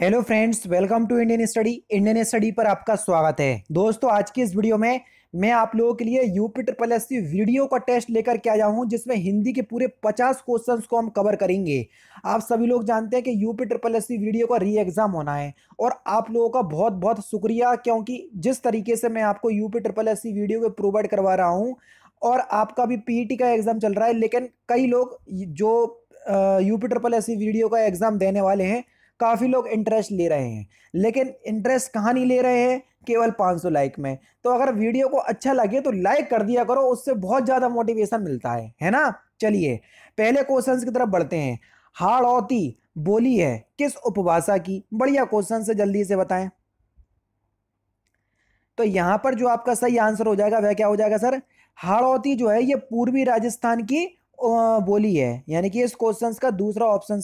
hello friends welcome to Indian study Indian study पर आपका स्वागत है दोस्तों आज की इस वीडियो में मैं आप लोगों के लिए यूपी ट्रिपल एस वीडियो का टेस्ट लेकर के आया हूं जिसमें हिंदी के पूरे 50 क्वेश्चंस को हम कवर करेंगे आप सभी लोग जानते हैं कि यूपी ट्रिपल एस वीडियो का री एग्ज़ाम होना है और आप लोगों का बहुत बहुत शुक्रिया क्योंकि जिस तरीके से मैं आपको यूपी ट्रिपल एस वीडियो को प्रोवाइड करवा रहा हूँ और आपका भी पी e का एग्ज़ाम चल रहा है लेकिन कई लोग जो यूपी ट्रिपल एस वीडियो का एग्ज़ाम देने वाले हैं काफ़ी लोग इंटरेस्ट ले रहे हैं लेकिन इंटरेस्ट कहाँ नहीं ले रहे हैं केवल 500 लाइक में तो अगर वीडियो को अच्छा लगे तो लाइक कर दिया करो उससे बहुत ज़्यादा मोटिवेशन मिलता है है ना चलिए पहले क्वेश्चन की तरफ बढ़ते हैं हाड़ौती बोली है किस उपभाषा की बढ़िया क्वेश्चन से जल्दी से बताएं तो यहाँ पर जो आपका सही आंसर हो जाएगा वह क्या हो जाएगा सर हाड़ौती जो है ये पूर्वी राजस्थान की बोली है यानी कि इस क्वेश्चन का दूसरा ऑप्शन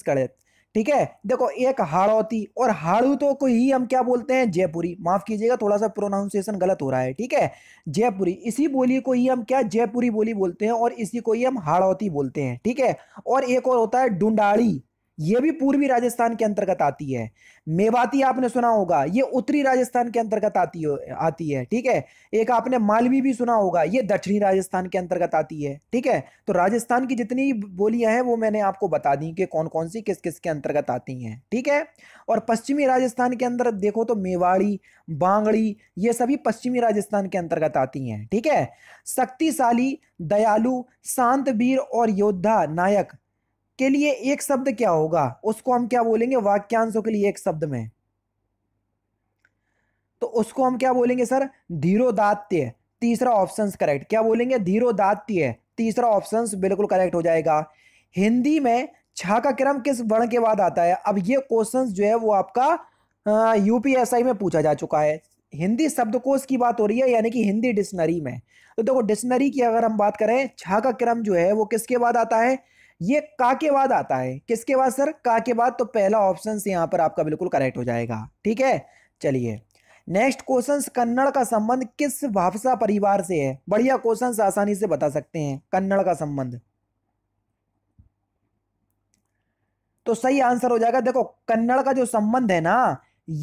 ठीक है देखो एक हाड़ौती और हाड़ू तो को ही हम क्या बोलते हैं जयपुरी माफ कीजिएगा थोड़ा सा प्रोनाउंसिएशन गलत हो रहा है ठीक है जयपुरी इसी बोली को ही हम क्या जयपुरी बोली बोलते हैं और इसी को ही हम हाड़ौती बोलते हैं ठीक है और एक और होता है डुंडाड़ी ये भी पूर्वी राजस्थान के अंतर्गत आती है मेवाती आपने सुना होगा ये उत्तरी राजस्थान के अंतर्गत आती आती है ठीक है एक आपने मालवी भी सुना होगा ये दक्षिणी राजस्थान के अंतर्गत आती है ठीक है तो राजस्थान की जितनी बोलियां हैं वो मैंने आपको बता दी कि कौन कौन सी किस किस के अंतर्गत आती हैं ठीक है और पश्चिमी राजस्थान के अंदर देखो तो मेवाड़ी बांगड़ी ये सभी पश्चिमी राजस्थान के अंतर्गत आती हैं ठीक है शक्तिशाली दयालु शांत वीर और योद्धा नायक के लिए एक शब्द क्या होगा उसको हम क्या बोलेंगे वाक्यांशों के लिए एक शब्द में तो उसको हम क्या बोलेंगे सर धीरोदात्य तीसरा ऑप्शन करेक्ट क्या बोलेंगे धीरोदात्य तीसरा ऑप्शन बिल्कुल करेक्ट हो जाएगा हिंदी में छा का क्रम किस वर्ण के बाद आता है अब ये क्वेश्चन जो है वो आपका यूपीएसआई में पूछा जा चुका है हिंदी शब्दकोश की बात हो रही है यानी कि हिंदी डिक्शनरी में तो देखो डिक्शनरी की अगर हम बात करें छा का क्रम जो है वो किसके बाद आता है ये का के बाद आता है किसके बाद सर का के बाद तो पहला ऑप्शन यहां पर आपका बिल्कुल करेक्ट हो जाएगा ठीक है चलिए नेक्स्ट क्वेश्चन कन्नड़ का संबंध किस भाषा परिवार से है बढ़िया क्वेश्चन आसानी से बता सकते हैं कन्नड़ का संबंध तो सही आंसर हो जाएगा देखो कन्नड़ का जो संबंध है ना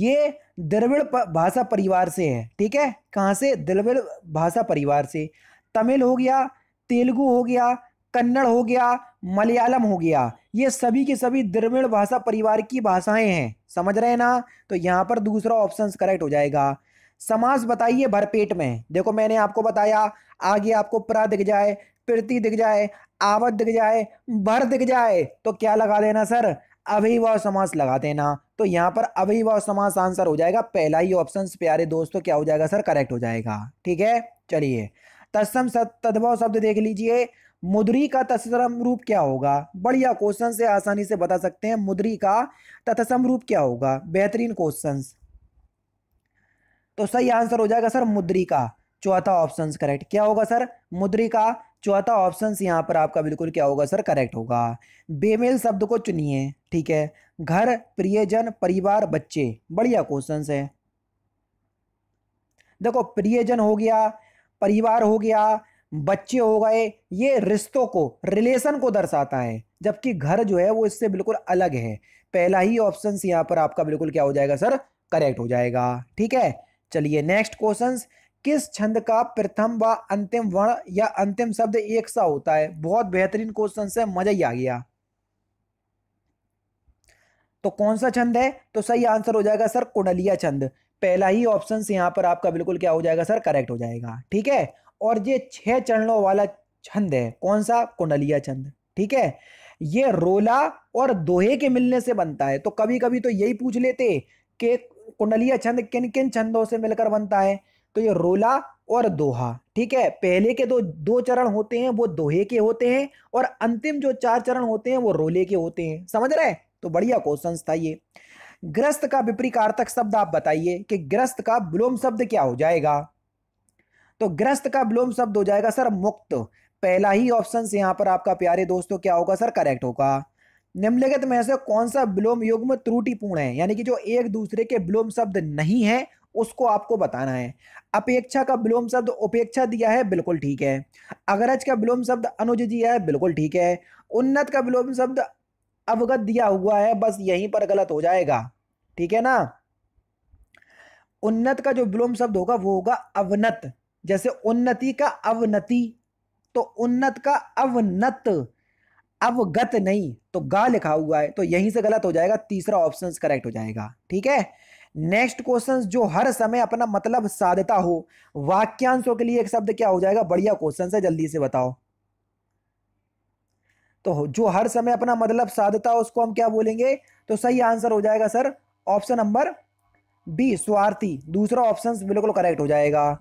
ये द्रविड़ भाषा परिवार से है ठीक है कहां से द्रविड़ भाषा परिवार से तमिल हो गया तेलुगु हो गया कन्नड़ हो गया मलयालम हो गया ये सभी के सभी द्रविड़ भाषा परिवार की भाषाएं हैं समझ रहे हैं ना तो यहाँ पर दूसरा ऑप्शन करेक्ट हो जाएगा समास बताइए भरपेट में देखो मैंने आपको बताया आगे आपको प्रा दिख जाए प्रति दिख जाए आवत दिख जाए भर दिख जाए तो क्या लगा देना सर अभिभाव समास लगा देना तो यहाँ पर अभिभाव समास आंसर हो जाएगा पहला ही ऑप्शन प्यारे दोस्तों क्या हो जाएगा सर करेक्ट हो जाएगा ठीक है चलिए तत्सम तद्भव शब्द देख लीजिए मुद्री का तत्सम रूप क्या होगा बढ़िया क्वेश्चन से आसानी से बता सकते हैं मुद्री का तत्सम रूप क्या होगा बेहतरीन क्वेश्चन तो सही आंसर हो जाएगा सर मुद्री का चौथा ऑप्शन करेक्ट क्या होगा सर मुद्री का चौथा ऑप्शन यहाँ पर आपका बिल्कुल क्या होगा सर करेक्ट होगा बेमेल शब्द को चुनिए ठीक है घर प्रियजन परिवार बच्चे बढ़िया क्वेश्चन है देखो प्रियजन हो गया परिवार हो गया बच्चे हो गए ये रिश्तों को रिलेशन को दर्शाता है जबकि घर जो है वो इससे बिल्कुल अलग है पहला ही ऑप्शन यहाँ पर आपका बिल्कुल क्या हो जाएगा सर करेक्ट हो जाएगा ठीक है चलिए नेक्स्ट क्वेश्चन किस छंद का प्रथम व अंतिम वर्ण या अंतिम शब्द एक सा होता है बहुत बेहतरीन क्वेश्चन है मजा ही आ गया तो कौन सा छंद है तो सही आंसर हो जाएगा सर कुंडलिया छंद पहला ही ऑप्शन यहाँ पर आपका बिल्कुल क्या हो जाएगा सर करेक्ट हो जाएगा ठीक है और ये छह चरणों वाला छंद है कौन सा कुंडलिया छंद ठीक है ये रोला और दोहे के मिलने से बनता है तो कभी कभी तो यही पूछ लेते कि कुंडलिया छंद किन किन छंदों से मिलकर बनता है तो ये रोला और दोहा ठीक है पहले के दो दो चरण होते हैं वो दोहे के होते हैं और अंतिम जो चार चरण होते हैं वो रोले के होते हैं समझ रहे तो बढ़िया क्वेश्चन था ये ग्रस्त का विपरीकार्थक शब्द आप बताइए कि ग्रस्त का विलोम शब्द क्या हो जाएगा तो ग्रस्त का विलोम शब्द हो जाएगा सर मुक्त पहला ही ऑप्शन यहां पर आपका प्यारे दोस्तों क्या होगा सर करेक्ट होगा निम्नलिखित में से कौन सा विलोम युग्म त्रुटिपूर्ण है यानी कि जो एक दूसरे के विलोम शब्द नहीं है उसको आपको बताना है अपेक्षा का विलोम शब्द उपेक्षा दिया है बिल्कुल ठीक है अगरज का विलोम शब्द अनुज दिया है बिल्कुल ठीक है उन्नत का विलोम शब्द अवगत दिया हुआ है बस यहीं पर गलत हो जाएगा ठीक है ना उन्नत का जो विलोम शब्द होगा वो होगा अवनत जैसे उन्नति का अवनति तो उन्नत का अवनत अवगत नहीं तो गा लिखा हुआ है तो यहीं से गलत हो जाएगा तीसरा ऑप्शन करेक्ट हो जाएगा ठीक है नेक्स्ट क्वेश्चन जो हर समय अपना मतलब साधता हो वाक्यांशों के लिए एक शब्द क्या हो जाएगा बढ़िया क्वेश्चन है जल्दी से बताओ तो जो हर समय अपना मतलब साधता है उसको हम क्या बोलेंगे तो सही आंसर हो जाएगा सर ऑप्शन नंबर बी स्वार्थी दूसरा ऑप्शन बिल्कुल करेक्ट हो जाएगा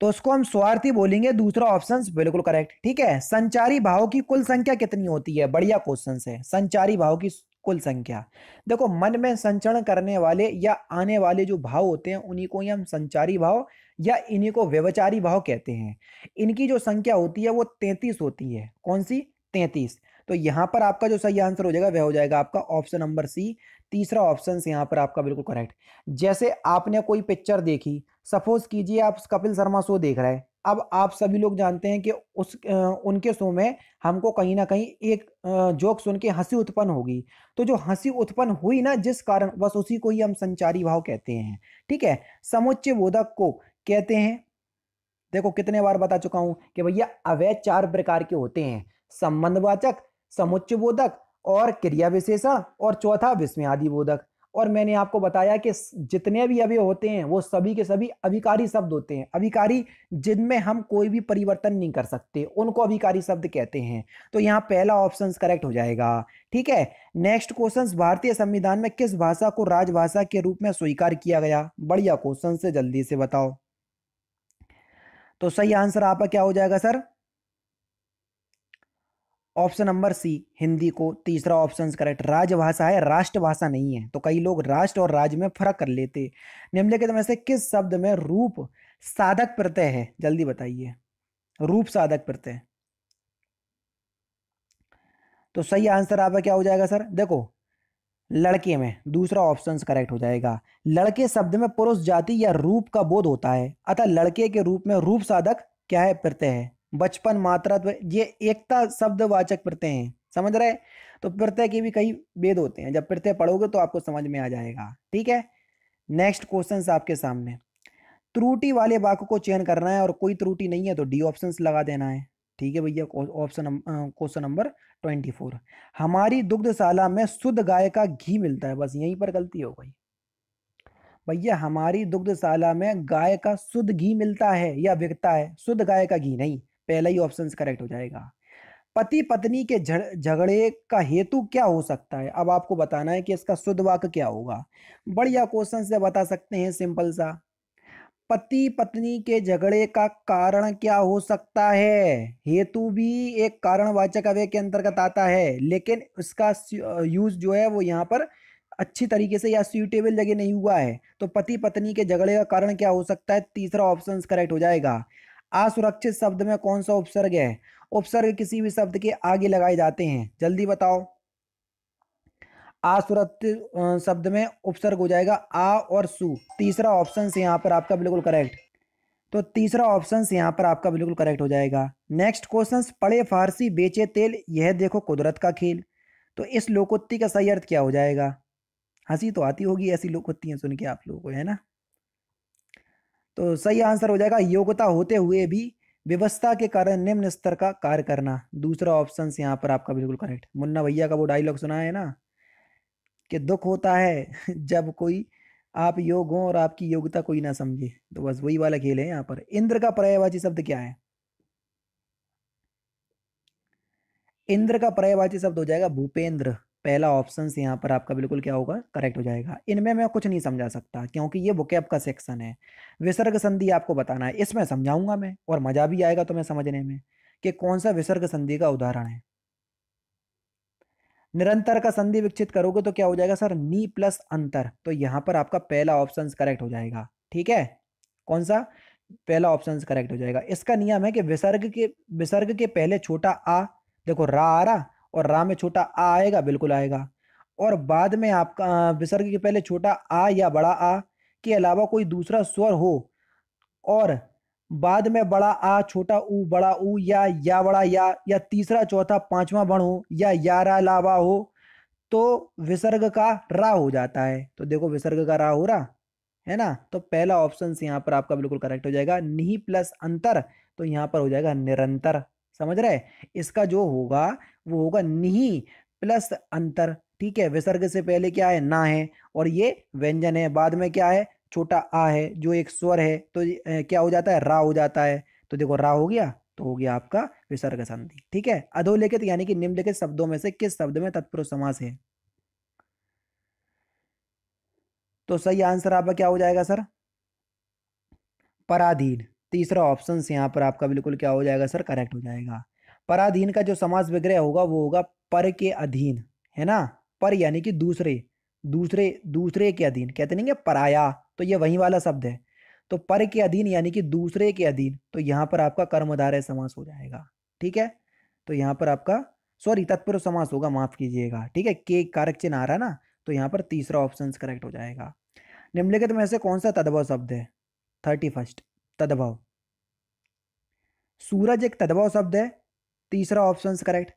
तो उसको हम स्वार्थी बोलेंगे दूसरा ऑप्शन बिल्कुल करेक्ट ठीक है संचारी भाव की कुल संख्या कितनी होती है बढ़िया क्वेश्चन है संचारी भाव की कुल संख्या देखो मन में संचरण करने वाले या आने वाले जो भाव होते हैं उन्हीं को ही हम संचारी भाव या इन्हीं को व्यवचारी भाव कहते हैं इनकी जो संख्या होती है वो तैतीस होती है कौन सी तैंतीस तो यहाँ पर आपका जो सही आंसर हो जाएगा वह हो जाएगा आपका ऑप्शन नंबर सी तीसरा ऑप्शन यहाँ पर आपका बिल्कुल करेक्ट जैसे आपने कोई पिक्चर देखी सपोज कीजिए आप कपिल शर्मा शो देख रहे हैं अब आप सभी लोग जानते हैं कि उस उनके शो में हमको कहीं ना कहीं एक जोक सुन के हंसी उत्पन्न होगी तो जो हंसी उत्पन्न हुई ना जिस कारण बस उसी को ही हम संचारी भाव कहते हैं ठीक है समुच्चय बोधक को कहते हैं देखो कितने बार बता चुका हूँ कि भैया अवैध चार प्रकार के होते हैं संबंधवाचक समुच्च बोधक और क्रिया विशेषण और चौथा विस्मयादि बोधक और मैंने आपको बताया कि जितने भी अभी होते हैं वो सभी के सभी अभिकारी शब्द होते हैं अभिकारी जिनमें हम कोई भी परिवर्तन नहीं कर सकते उनको अभिकारी शब्द कहते हैं तो यहाँ पहला ऑप्शन करेक्ट हो जाएगा ठीक है नेक्स्ट क्वेश्चन भारतीय संविधान में किस भाषा को राजभाषा के रूप में स्वीकार किया गया बढ़िया क्वेश्चन से जल्दी से बताओ तो सही आंसर आपका क्या हो जाएगा sir option number C Hindi को तीसरा ऑप्शन करेक्ट राजभाषा है राष्ट्रभाषा नहीं है तो कई लोग राष्ट्र और राज्य में फर्क कर लेते निम्नलिखित में से किस शब्द में रूप साधक प्रत्यय है जल्दी बताइए रूप साधक प्रत्यय तो सही आंसर आपका क्या हो जाएगा सर देखो लड़के में दूसरा ऑप्शन करेक्ट हो जाएगा लड़के शब्द में पुरुष जाति या रूप का बोध होता है अतः लड़के के रूप में रूप साधक क्या है प्रत्यय है बचपन मात्रात्व ये एकता शब्दवाचक प्रत्यय हैं समझ रहे तो प्रत्यय के भी कई भेद होते हैं जब प्रत्यय पढ़ोगे तो आपको समझ में आ जाएगा ठीक है नेक्स्ट क्वेश्चन आपके सामने त्रुटि वाले वाक्य को चयन करना है और कोई त्रुटि नहीं है तो डी ऑप्शन लगा देना है ठीक है भैया option question number twenty four हमारी दुग्धशाला में शुद्ध गाय का घी मिलता है बस यहीं पर गलती हो गई भैया हमारी दुग्धशाला में गाय का शुद्ध घी मिलता है या बिकता है शुद्ध गाय का घी नहीं पहला ही ऑप्शन करेक्ट हो जाएगा पति पत्नी के झगड़े का हेतु क्या हो सकता है अब आपको बताना है कि इसका शुद्ध वाक्य क्या होगा बढ़िया क्वेश्चन से बता सकते हैं सिंपल सा पति पत्नी के झगड़े का कारण क्या हो सकता है हेतु भी एक कारणवाचक अवय के अंतर्गत आता है लेकिन उसका यूज जो है वो यहाँ पर अच्छी तरीके से या सूटेबल जगह नहीं हुआ है तो पति पत्नी के झगड़े का कारण क्या हो सकता है तीसरा ऑप्शन करेक्ट हो जाएगा असुरक्षित शब्द में कौन सा उपसर्ग है उपसर्ग किसी भी शब्द के आगे लगाए जाते हैं जल्दी बताओ असुरक्षित शब्द में उपसर्ग हो जाएगा आ और सु तीसरा ऑप्शन यहाँ पर आपका बिल्कुल करेक्ट तो तीसरा ऑप्शन यहाँ पर आपका बिल्कुल करेक्ट हो जाएगा नेक्स्ट क्वेश्चन पढ़े फारसी बेचे तेल यह देखो कुदरत का खेल तो इस लोकोत्ती का सही अर्थ क्या हो जाएगा हंसी तो आती होगी ऐसी लोकोत्तियाँ सुन के आप लोगों को है ना तो सही आंसर हो जाएगा योग्यता होते हुए भी व्यवस्था के कारण निम्न स्तर का कार्य करना दूसरा ऑप्शन यहाँ पर आपका बिल्कुल करेक्ट मुन्ना भैया का वो डायलॉग सुना है ना कि दुख होता है जब कोई आप योग हो और आपकी योग्यता कोई ना समझे तो बस वही वाला खेल है यहाँ पर इंद्र का पर्यायवाची शब्द क्या है इंद्र का पर्यायवाची शब्द हो जाएगा भूपेंद्र पहला ऑप्शन यहाँ पर आपका बिल्कुल क्या होगा करेक्ट हो जाएगा इनमें मैं कुछ नहीं समझा सकता क्योंकि ये बुकेब का सेक्शन है विसर्ग संधि आपको बताना है इसमें समझाऊंगा मैं और मज़ा भी आएगा तुम्हें समझने में कि कौन सा विसर्ग संधि का उदाहरण है निरंतर का संधि विकसित करोगे तो क्या हो जाएगा सर नी प्लस अंतर तो यहाँ पर आपका पहला ऑप्शन करेक्ट हो जाएगा ठीक है कौन सा पहला ऑप्शन करेक्ट हो जाएगा इसका नियम है कि विसर्ग के विसर्ग के पहले छोटा आ देखो रा आ रहा और रा में छोटा आ आएगा बिल्कुल आएगा और बाद में आपका विसर्ग के पहले छोटा आ या बड़ा आ के अलावा कोई दूसरा स्वर हो और बाद में बड़ा आ छोटा ऊ बड़ा ऊ या या बड़ा या या तीसरा चौथा पांचवा बण हो या रा लावा हो तो विसर्ग का रा हो जाता है तो देखो विसर्ग का रा हो रहा है ना तो पहला ऑप्शन यहाँ पर आपका बिल्कुल करेक्ट हो जाएगा नि प्लस अंतर तो यहाँ पर हो जाएगा निरंतर समझ रहे इसका जो होगा वो होगा नहीं प्लस अंतर ठीक है विसर्ग से पहले क्या है ना है और ये व्यंजन है बाद में क्या है छोटा आ है जो एक स्वर है तो क्या हो जाता है रा हो जाता है तो देखो रा हो गया तो हो गया आपका विसर्ग संधि ठीक है अधोलिखित यानी कि निम्नलिखित शब्दों में से किस शब्द में तत्पुरुष समास है तो सही आंसर आपका क्या हो जाएगा सर पराधीन तीसरा ऑप्शन यहाँ पर आपका बिल्कुल क्या हो जाएगा सर करेक्ट हो जाएगा पराधीन का जो समाज विग्रह होगा वो होगा पर के अधीन है ना पर यानी कि दूसरे दूसरे दूसरे के अधीन कहते नहीं पराया तो ये वही वाला शब्द है तो पर के अधीन यानी कि दूसरे के अधीन तो यहाँ पर आपका कर्मधारय समास हो जाएगा ठीक है तो यहाँ पर आपका सॉरी तत्पुरुष समास होगा माफ कीजिएगा ठीक है के कारक चिन्ह आ रहा ना तो यहाँ पर तीसरा ऑप्शन करेक्ट हो जाएगा निम्नलिखित में से कौन सा तद्भव शब्द है थर्टी फर्स्ट तद्भव सूरज एक तदभाव शब्द है तीसरा ऑप्शन करेक्ट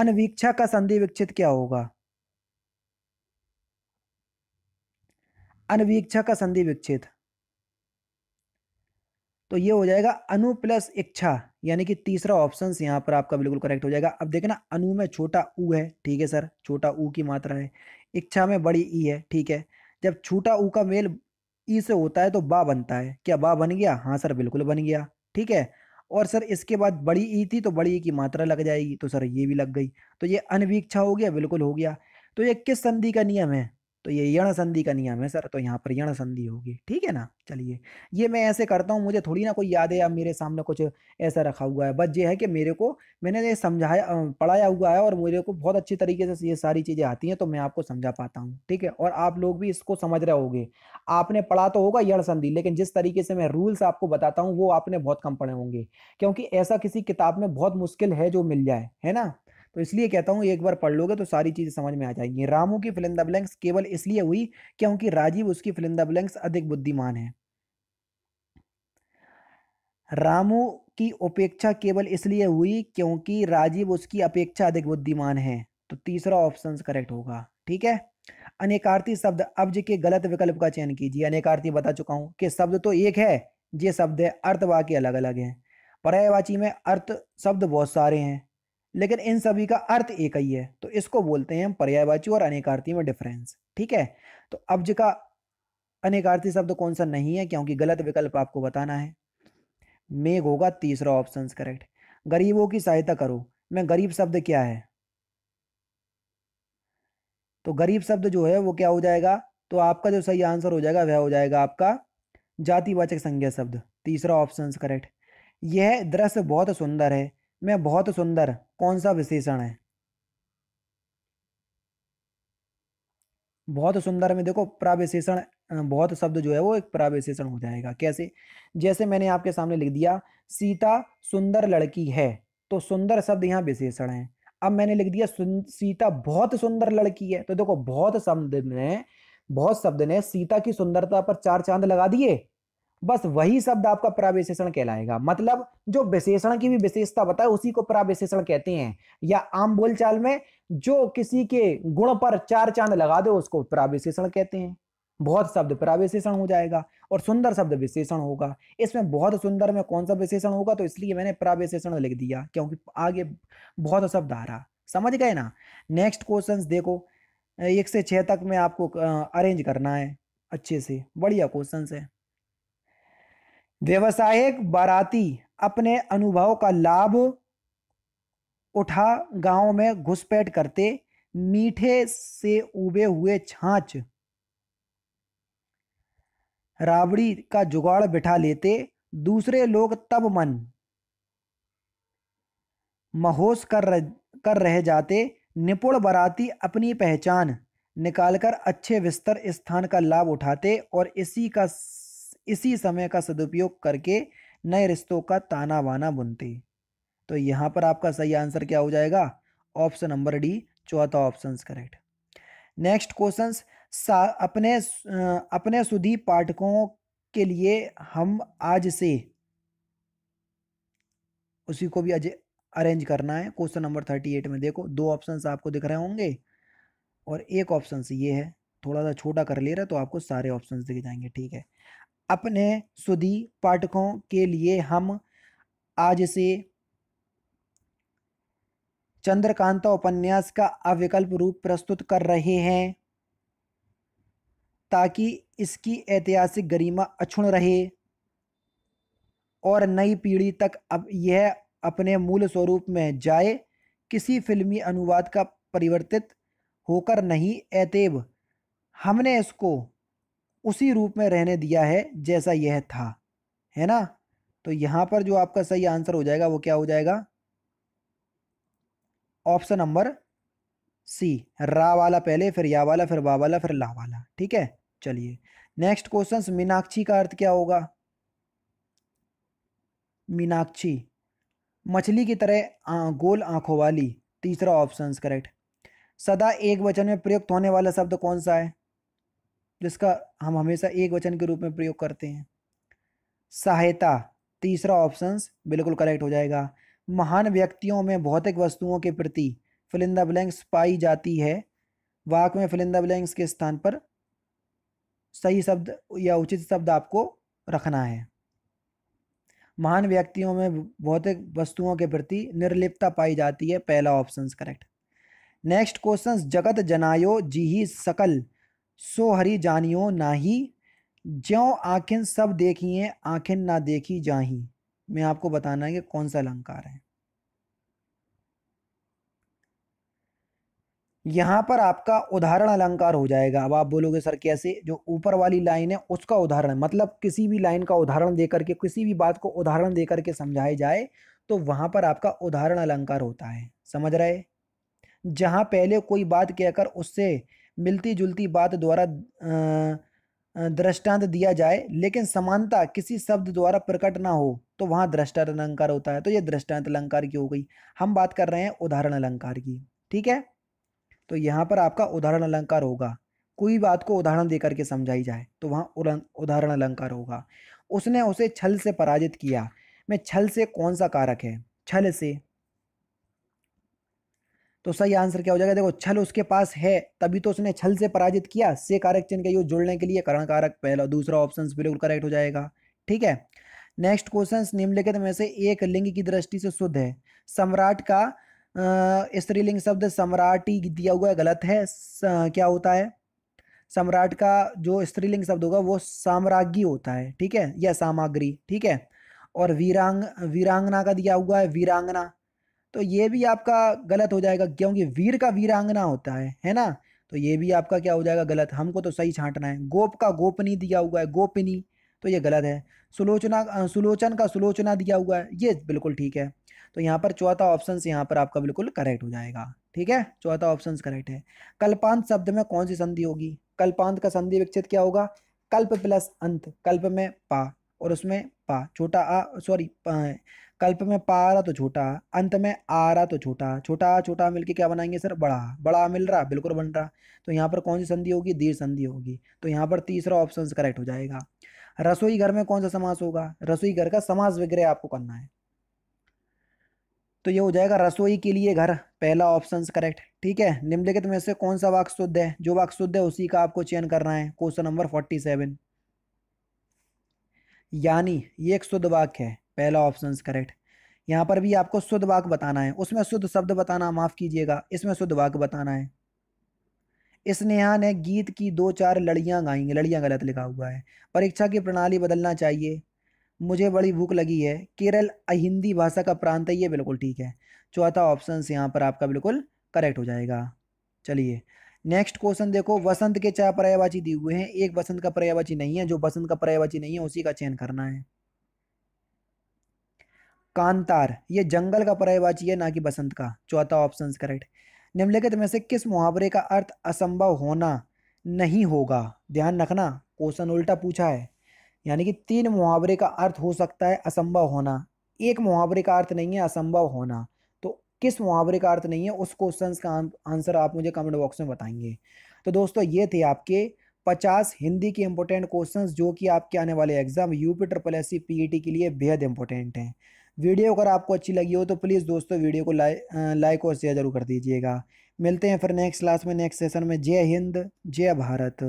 अनवीक्षा का संधि विक्षित क्या होगा अनवीक्षा का संधि विकसित तो ये हो जाएगा अनु प्लस इच्छा यानी कि तीसरा ऑप्शन यहां पर आपका बिल्कुल करेक्ट हो जाएगा अब देखे ना अनु में छोटा ऊ है ठीक है सर छोटा ऊ की मात्रा है इच्छा में बड़ी ई है ठीक है जब छोटा ऊ का मेल ई से होता है तो बा बनता है क्या बा बन गया हाँ सर बिल्कुल बन गया ठीक है और सर इसके बाद बड़ी ई थी तो बड़ी ई की मात्रा लग जाएगी तो सर ये भी लग गई तो ये अनवीक्षा हो गया बिल्कुल हो गया तो ये किस संधि का नियम है तो ये यण संधि का नियम है सर तो यहाँ पर यण संधि होगी ठीक है ना चलिए ये मैं ऐसे करता हूँ मुझे थोड़ी ना कोई याद है अब मेरे सामने कुछ ऐसा रखा हुआ है बस ये है कि मेरे को मैंने ये समझाया पढ़ाया हुआ है और मेरे को बहुत अच्छी तरीके से ये सारी चीज़ें आती हैं तो मैं आपको समझा पाता हूँ ठीक है और आप लोग भी इसको समझ रहे होगे आपने पढ़ा तो होगा यण संधि लेकिन जिस तरीके से मैं रूल्स आपको बताता हूँ वो आपने बहुत कम पढ़े होंगे क्योंकि ऐसा किसी किताब में बहुत मुश्किल है जो मिल जाए है ना तो इसलिए कहता हूँ एक बार पढ़ लोगे तो सारी चीज़ें समझ में आ जाएंगी रामू की फिलिंदा ब्लैंक्स केवल इसलिए हुई क्योंकि राजीव उसकी फिलिंदा ब्लैंक्स अधिक बुद्धिमान है रामू की उपेक्षा केवल इसलिए हुई क्योंकि राजीव उसकी अपेक्षा अधिक बुद्धिमान है तो तीसरा ऑप्शन करेक्ट होगा ठीक है अनेकार्थी शब्द अब्ज के गलत विकल्प का चयन कीजिए अनेकार्थी बता चुका हूँ कि शब्द तो एक है ये शब्द है अर्थवाक्य अलग अलग हैं पर्यायवाची में अर्थ शब्द बहुत सारे हैं लेकिन इन सभी का अर्थ एक ही है तो इसको बोलते हैं हम पर्यायवाची और अनेकार्थी में डिफरेंस ठीक है तो अब्ज का अनेकार्थी शब्द कौन सा नहीं है क्योंकि गलत विकल्प आपको बताना है मेघ होगा तीसरा ऑप्शन करेक्ट गरीबों की सहायता करो मैं गरीब शब्द क्या है तो गरीब शब्द जो है वो क्या हो जाएगा तो आपका जो सही आंसर हो जाएगा वह हो जाएगा आपका जातिवाचक संज्ञा शब्द तीसरा ऑप्शन करेक्ट यह दृश्य बहुत सुंदर है मैं बहुत सुंदर कौन सा विशेषण है बहुत सुंदर में देखो प्राविशेषण बहुत शब्द जो है वो एक प्राविशेषण हो जाएगा कैसे जैसे मैंने आपके सामने लिख दिया सीता सुंदर लड़की है तो सुंदर शब्द यहाँ विशेषण है अब मैंने लिख दिया सीता बहुत सुंदर लड़की है तो देखो बहुत शब्द ने बहुत शब्द ने सीता की सुंदरता पर चार चांद लगा दिए बस वही शब्द आपका प्राविशेषण कहलाएगा मतलब जो विशेषण की भी विशेषता बताए उसी को प्राविशेषण कहते हैं या आम बोलचाल में जो किसी के गुण पर चार चांद लगा दो उसको प्राविशेषण कहते हैं बहुत शब्द प्राविशेषण हो जाएगा और सुंदर शब्द विशेषण होगा इसमें बहुत सुंदर में कौन सा विशेषण होगा तो इसलिए मैंने प्राविशेषण लिख दिया क्योंकि आगे बहुत शब्द आ रहा समझ गए ना नेक्स्ट क्वेश्चन देखो एक से छह तक में आपको अरेंज करना है अच्छे से बढ़िया क्वेश्चन है व्यवसायिक बाराती अपने अनुभव का लाभ उठा गांव में घुसपैठ करते मीठे से उबे हुए छाछ राबड़ी का जुगाड़ बिठा लेते दूसरे लोग तब मन महोस कर कर रह जाते निपुण बराती अपनी पहचान निकालकर अच्छे विस्तर स्थान का लाभ उठाते और इसी का इसी समय का सदुपयोग करके नए रिश्तों का ताना बाना बुनते तो यहाँ पर आपका सही आंसर क्या हो जाएगा ऑप्शन नंबर डी चौथा ऑप्शन करेक्ट नेक्स्ट क्वेश्चन अपने अपने सुधी पाठकों के लिए हम आज से उसी को भी अरेंज करना है क्वेश्चन नंबर थर्टी एट में देखो दो ऑप्शन आपको दिख रहे होंगे और एक ऑप्शन ये है थोड़ा सा छोटा कर ले रहा है तो आपको सारे ऑप्शन दिख जाएंगे ठीक है अपने सुधी पाठकों के लिए हम आज से चंद्रकांता उपन्यास का अविकल्प रूप प्रस्तुत कर रहे हैं ताकि इसकी ऐतिहासिक गरिमा अक्षुण रहे और नई पीढ़ी तक अब यह अपने मूल स्वरूप में जाए किसी फिल्मी अनुवाद का परिवर्तित होकर नहीं ऐतेब हमने इसको उसी रूप में रहने दिया है जैसा यह था है ना तो यहां पर जो आपका सही आंसर हो जाएगा वो क्या हो जाएगा ऑप्शन नंबर सी रा वाला पहले फिर या वाला फिर वा वाला फिर ला वाला ठीक है चलिए नेक्स्ट क्वेश्चन मीनाक्षी का अर्थ क्या होगा मीनाक्षी मछली की तरह गोल आंखों वाली तीसरा ऑप्शन करेक्ट सदा एक वचन में प्रयुक्त होने वाला शब्द कौन सा है जिसका हम हमेशा एक वचन के रूप में प्रयोग करते हैं सहायता तीसरा ऑप्शन बिल्कुल करेक्ट हो जाएगा महान व्यक्तियों में भौतिक वस्तुओं के प्रति फिलिंदा ब्लैंक्स पाई जाती है वाक में फिलिंदा ब्लैंक्स के स्थान पर सही शब्द या उचित शब्द आपको रखना है महान व्यक्तियों में भौतिक वस्तुओं के प्रति निर्लिप्तता पाई जाती है पहला ऑप्शन करेक्ट नेक्स्ट क्वेश्चन जगत जनायो जी ही सकल सो हरी जानियो नाही ज्यो आखिन सब देखिए आखिन ना देखी जाही मैं आपको बताना है कि कौन सा अलंकार है यहां पर आपका उदाहरण अलंकार हो जाएगा अब आप बोलोगे सर कैसे जो ऊपर वाली लाइन है उसका उदाहरण मतलब किसी भी लाइन का उदाहरण देकर के किसी भी बात को उदाहरण देकर के समझाया जाए तो वहां पर आपका उदाहरण अलंकार होता है समझ रहे जहां पहले कोई बात कहकर उससे मिलती जुलती बात द्वारा दृष्टांत दिया जाए लेकिन समानता किसी शब्द द्वारा प्रकट ना हो तो वहाँ दृष्टांत अलंकार होता है तो ये दृष्टांत अलंकार की हो गई हम बात कर रहे हैं उदाहरण अलंकार की ठीक है तो यहाँ पर आपका उदाहरण अलंकार होगा कोई बात को उदाहरण देकर के समझाई जाए तो वहाँ उदाहरण अलंकार होगा उसने उसे छल से पराजित किया में छल से कौन सा कारक है छल से तो सही आंसर क्या हो जाएगा देखो छल उसके पास है तभी तो उसने छल से पराजित किया से कारक चिन्ह का यूज जोड़ने के लिए करण कारक पहला दूसरा ऑप्शन बिल्कुल करेक्ट हो जाएगा ठीक है नेक्स्ट क्वेश्चन निम्नलिखित में से एक लिंग की दृष्टि से शुद्ध है सम्राट का स्त्रीलिंग शब्द सम्राटी दिया हुआ है गलत है स, क्या होता है सम्राट का जो स्त्रीलिंग शब्द होगा वो साम्राज्ञी होता है ठीक है या सामग्री ठीक है और वीरांग वीरांगना का दिया हुआ है वीरांगना तो ये भी आपका गलत हो जाएगा क्योंकि वीर का वीरांगना होता है है ना तो ये भी आपका क्या हो जाएगा गलत हमको तो सही छांटना है गोप का गोपनी दिया हुआ है गोपनी तो ये गलत है सुलोचना सुलोचन का सुलोचना दिया हुआ है ये बिल्कुल ठीक है तो यहाँ पर चौथा ऑप्शन यहाँ पर आपका बिल्कुल करेक्ट हो जाएगा ठीक है चौथा ऑप्शन करेक्ट है कल्पांत शब्द में कौन सी संधि होगी कल्पांत का संधि विकसित क्या होगा कल्प प्लस अंत कल्प में पा और उसमें पा छोटा आ सॉरी कल्प में पा रहा तो छोटा अंत में आ रहा तो छोटा छोटा छोटा मिलके क्या बनाएंगे सर बड़ा बड़ा मिल रहा बिल्कुल बन रहा तो यहाँ पर कौन सी संधि होगी दीर्घ संधि होगी तो यहाँ पर तीसरा ऑप्शन करेक्ट हो जाएगा रसोई घर में कौन सा समास होगा रसोई घर का समास विग्रह आपको करना है तो ये हो जाएगा रसोई के लिए घर पहला ऑप्शन करेक्ट ठीक है निम्नलिखित में से कौन सा वाक्य शुद्ध है जो वाक्य शुद्ध है उसी का आपको चयन करना है क्वेश्चन नंबर फोर्टी सेवन यानी ये एक शुद्ध वाक्य है पहला ऑप्शन करेक्ट यहाँ पर भी आपको शुद्ध वाक बताना है उसमें शुद्ध शब्द बताना माफ़ कीजिएगा इसमें शुद्ध वाक बताना है स्नेहा ने गीत की दो चार लड़ियाँ गाएंगे लड़ियाँ गलत लिखा हुआ है परीक्षा की प्रणाली बदलना चाहिए मुझे बड़ी भूख लगी है केरल हिंदी भाषा का प्रांत है ये बिल्कुल ठीक है चौथा ऑप्शन यहाँ पर आपका बिल्कुल करेक्ट हो जाएगा चलिए नेक्स्ट क्वेश्चन देखो वसंत के चार पर्यायवाची दिए हुए हैं एक वसंत का पर्यायवाची नहीं है जो वसंत का पर्यायवाची नहीं है उसी का चयन करना है कांतार ये जंगल का पर्यायवाची है ना कि बसंत का चौथा ऑप्शन करेक्ट निम्नलिखित में से किस मुहावरे का अर्थ असंभव होना नहीं होगा ध्यान रखना क्वेश्चन उल्टा पूछा है यानी कि तीन मुहावरे का अर्थ हो सकता है असंभव होना एक मुहावरे का अर्थ नहीं है असंभव होना तो किस मुहावरे का अर्थ नहीं है उस क्वेश्चन का आंसर आप मुझे कमेंट बॉक्स में बताएंगे तो दोस्तों ये थे आपके पचास हिंदी के इंपॉर्टेंट क्वेश्चंस जो कि आपके आने वाले exam UP triple S C PET के लिए बेहद इंपॉर्टेंट हैं वीडियो अगर आपको अच्छी लगी हो तो प्लीज़ दोस्तों वीडियो को लाइक और शेयर जरूर कर दीजिएगा मिलते हैं फिर नेक्स्ट क्लास में नेक्स्ट सेशन में जय हिंद जय भारत